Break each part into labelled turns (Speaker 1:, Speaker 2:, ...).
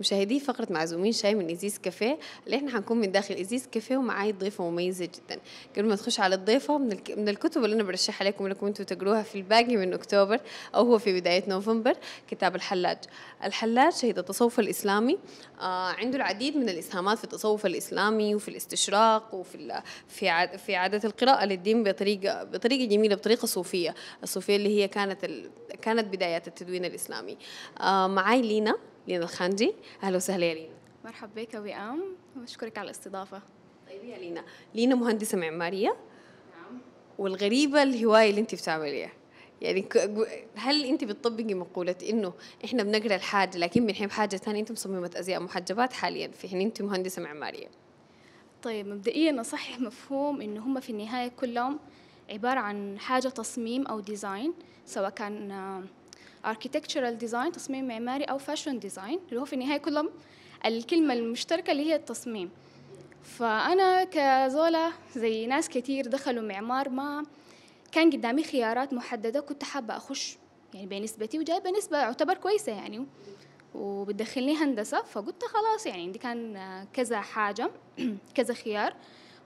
Speaker 1: مشاهدي فقرة معزومين شاي من إزيز كافيه اللي احنا هنكون من داخل إزيز كافيه ومعاي ضيفة مميزة جدا قبل ما تخش على الضيفة من, من الكتب اللي أنا برشحها لكم إنكم أنتم تقروها في الباقي من أكتوبر أو هو في بداية نوفمبر كتاب الحلاج الحلاج شهيد التصوف الإسلامي آه عنده العديد من الإسهامات في التصوف الإسلامي وفي الاستشراق وفي ال... في عد... في عادة القراءة للدين بطريقة بطريقة جميلة بطريقة صوفية الصوفية اللي هي كانت ال... كانت بدايات التدوين الإسلامي آه معاي لينا لينا الخانجي اهلا وسهلا يا لينا
Speaker 2: مرحبا بك وئام واشكرك على الاستضافه
Speaker 1: طيب يا لينا لينا مهندسه معماريه نعم والغريبه الهوايه اللي انت بتعمليها يعني هل انت بتطبقي مقوله انه احنا بنقرا الحاجه لكن بنحب حاجه ثانيه انت مصممه ازياء محجبات حاليا في حين انت مهندسه معماريه
Speaker 2: طيب مبدئيا اصحح مفهوم انه هم في النهايه كلهم عباره عن حاجه تصميم او ديزاين سواء كان architectural ديزاين تصميم معماري او فاشن ديزاين اللي هو في النهايه كلهم الكلمه المشتركه اللي هي التصميم فانا كزولا زي ناس كتير دخلوا معمار ما كان قدامي خيارات محدده كنت حابه اخش يعني بنسبتي وجايبه نسبه يعتبر كويسه يعني وبتدخلني هندسه فقلت خلاص يعني عندي كان كذا حاجه كذا خيار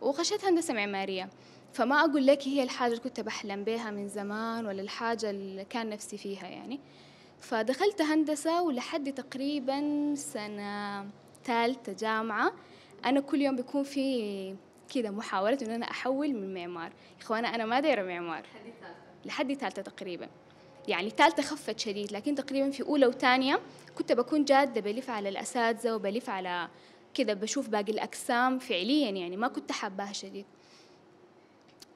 Speaker 2: وخشيت هندسه معماريه فما أقول لك هي الحاجة اللي كنت بحلم بيها من زمان ولا الحاجة اللي كان نفسي فيها يعني فدخلت هندسة ولحد تقريبا سنة ثالثة جامعة أنا كل يوم بيكون في كده محاولة إن أنا أحول من معمار إخوانا أنا ما دايرة معمار لحد ثالثة تقريبا يعني ثالثة خفت شديد لكن تقريبا في أولى وثانية كنت بكون جادة بلف على الأساتذة وبلف على كذا بشوف باقي الأقسام فعليا يعني ما كنت حباها شديد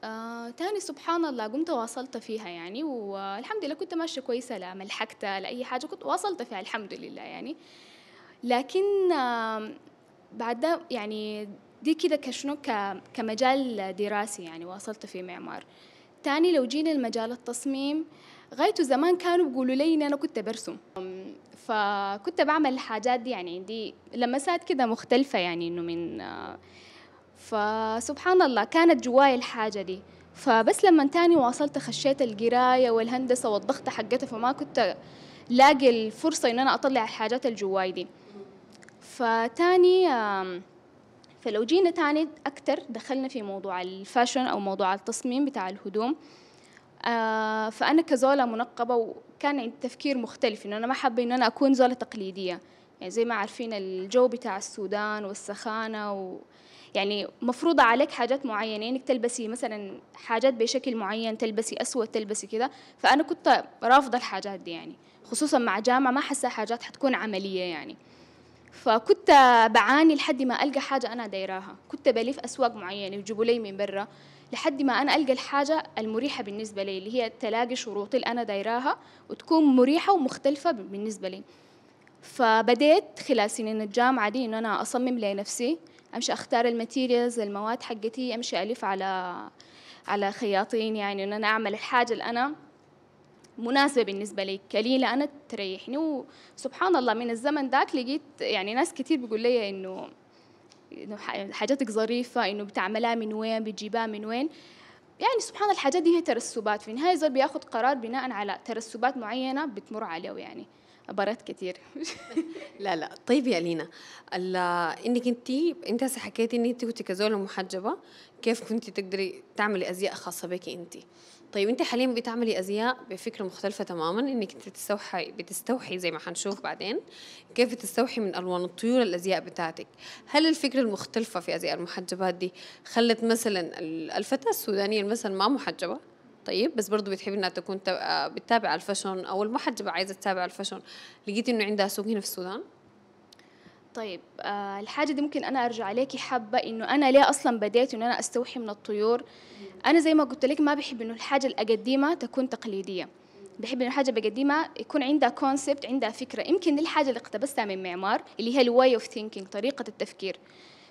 Speaker 2: آه، تاني سبحان الله قمت واصلت فيها يعني والحمد لله كنت ماشية كويسة لا ملحقتها لا أي حاجة كنت واصلت فيها الحمد لله يعني لكن آه بعد ده يعني دي كده كشنو كمجال دراسي يعني واصلت في معمار تاني لو جينا المجال التصميم غايته زمان كانوا بيقولوا لي ان انا كنت برسم فكنت بعمل الحاجات دي يعني عندي لمسات كده مختلفه يعني انه من آه فسبحان الله كانت جواي الحاجة دي فبس لما تاني واصلت خشيت القراية والهندسة والضغطة حقتها فما كنت لاقي الفرصة إن أنا أطلع الحاجات الجواي دي فتاني فلو جينا تاني أكتر دخلنا في موضوع الفاشن أو موضوع التصميم بتاع الهدوم آه، فأنا كزولة منقبة وكان عندي تفكير مختلف إنه أنا ما حابة إن أنا أكون زولة تقليدية يعني زي ما عارفين الجو بتاع السودان والسخانة و يعني مفروضة عليك حاجات معينة انك تلبسي مثلا حاجات بشكل معين تلبسي اسود تلبسي كذا فانا كنت رافضة الحاجات دي يعني خصوصا مع جامعة ما حاسة حاجات حتكون عملية يعني فكنت بعاني لحد ما القى حاجة انا دايراها كنت بلف اسواق معينة يجيبوا لي من برا لحد ما انا القى الحاجه المريحه بالنسبه لي اللي هي تلاقي شروطي اللي انا دايراها وتكون مريحه ومختلفه بالنسبه لي فبديت خلال سنين الجامعه دي ان انا اصمم لنفسي امشي اختار الماتيريالز المواد حقتي امشي الف على على خياطين يعني ان انا اعمل الحاجه اللي انا مناسبه بالنسبه لي كليلة انا تريحني وسبحان الله من الزمن ذاك لقيت يعني ناس كتير بيقول لي انه انه حاجاتك ظريفه انه بتعملها من وين بتجيبها من وين يعني سبحان الحاجات دي هي ترسبات في النهايه الزول بياخذ قرار بناء على ترسبات معينه بتمر عليه يعني برات كتير
Speaker 1: لا لا طيب يا لينا انك انت انت هسه حكيتي ان انت كنت كزوله محجبه كيف كنت تقدري تعملي ازياء خاصه بك انت طيب انت حاليا بتعملي ازياء بفكره مختلفه تماما انك انت تستوحي بتستوحي زي ما حنشوف بعدين كيف بتستوحي من الوان الطيور الازياء بتاعتك هل الفكره المختلفه في ازياء المحجبات دي خلت مثلا الفتاه السودانيه مثلا ما محجبه طيب بس برضو بتحب انها تكون آه، بتتابع الفاشن او المحجبه عايزه تتابع الفاشن لقيتي انه عندها سوق هنا في السودان
Speaker 2: طيب آه الحاجه دي ممكن انا ارجع عليكي حابه
Speaker 1: انه انا ليه
Speaker 2: اصلا بديت انه انا استوحي من الطيور انا زي ما قلت لك ما بحب انه الحاجه القديمه تكون تقليديه بحب انه الحاجه بقدمها يكون عندها كونسبت عندها فكره يمكن دي الحاجه اللي اقتبستها من معمار اللي هي الواي اوف ثينكينج طريقه التفكير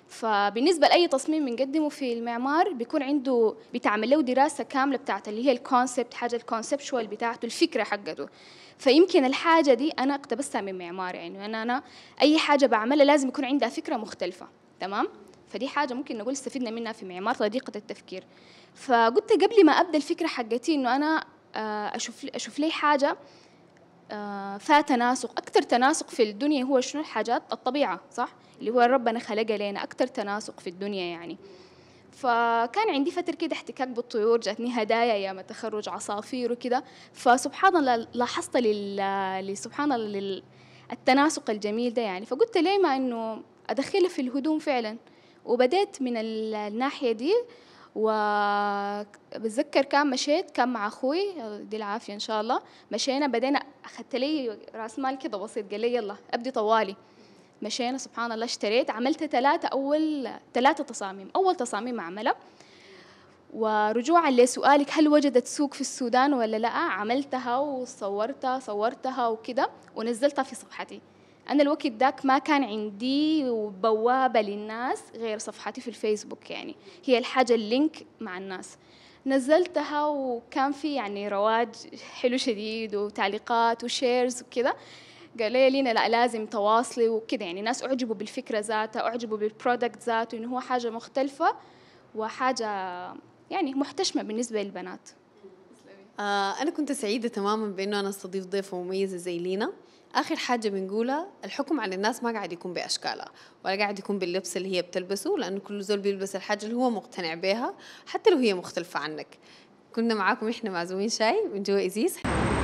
Speaker 2: فبالنسبه لاي تصميم بنقدمه في المعمار بيكون عنده بتعمل له دراسه كامله بتاعت اللي هي الكونسبت حاجه الكونسبشوال بتاعته الفكره حقته فيمكن الحاجه دي انا اقتبستها من معمار يعني انا انا اي حاجه بعملها لازم يكون عندها فكره مختلفه تمام فدي حاجه ممكن نقول استفدنا منها في معمار طريقه التفكير فقلت قبل ما ابدا الفكره حقتي انه انا آه، اشوف اشوف لي حاجه آه، تناسق اكثر تناسق في الدنيا هو شنو الحاجات الطبيعه صح اللي هو ربنا خلقها لنا اكثر تناسق في الدنيا يعني فكان عندي فترة كده احتكاك بالطيور جاتني هدايا يا تخرج عصافير وكده فسبحان الله لاحظت سبحان الله لل... التناسق الجميل ده يعني فقلت ليه ما انه ادخلها في الهدوم فعلا وبدأت من الناحية دي وبتذكر كان مشيت كان مع اخوي دي العافيه ان شاء الله مشينا بدينا اخذت لي راس مال كده بسيط قال لي يلا ابدي طوالي مشينا سبحان الله اشتريت عملت ثلاثة أول ثلاثة تصاميم أول تصاميم عملها ورجوعا لسؤالك هل وجدت سوق في السودان ولا لا عملتها وصورتها صورتها وكده ونزلتها في صفحتي أنا الوقت ذاك ما كان عندي بوابة للناس غير صفحتي في الفيسبوك يعني هي الحاجة اللينك مع الناس نزلتها وكان في يعني رواج حلو شديد وتعليقات وشيرز وكذا قال لي لينا لا لازم تواصلي وكذا يعني ناس اعجبوا بالفكره ذاتها اعجبوا بالبرودكت ذاته انه هو حاجه مختلفه وحاجه يعني محتشمه بالنسبه للبنات
Speaker 1: آه انا كنت سعيده تماما بانه انا استضيف ضيفه مميزه زي لينا اخر حاجه بنقولها الحكم على الناس ما قاعد يكون باشكالها ولا قاعد يكون باللبس اللي هي بتلبسه لانه كل زول بيلبس الحاجه اللي هو مقتنع بها حتى لو هي مختلفه عنك كنا معاكم احنا معزومين شاي من جوا ازيز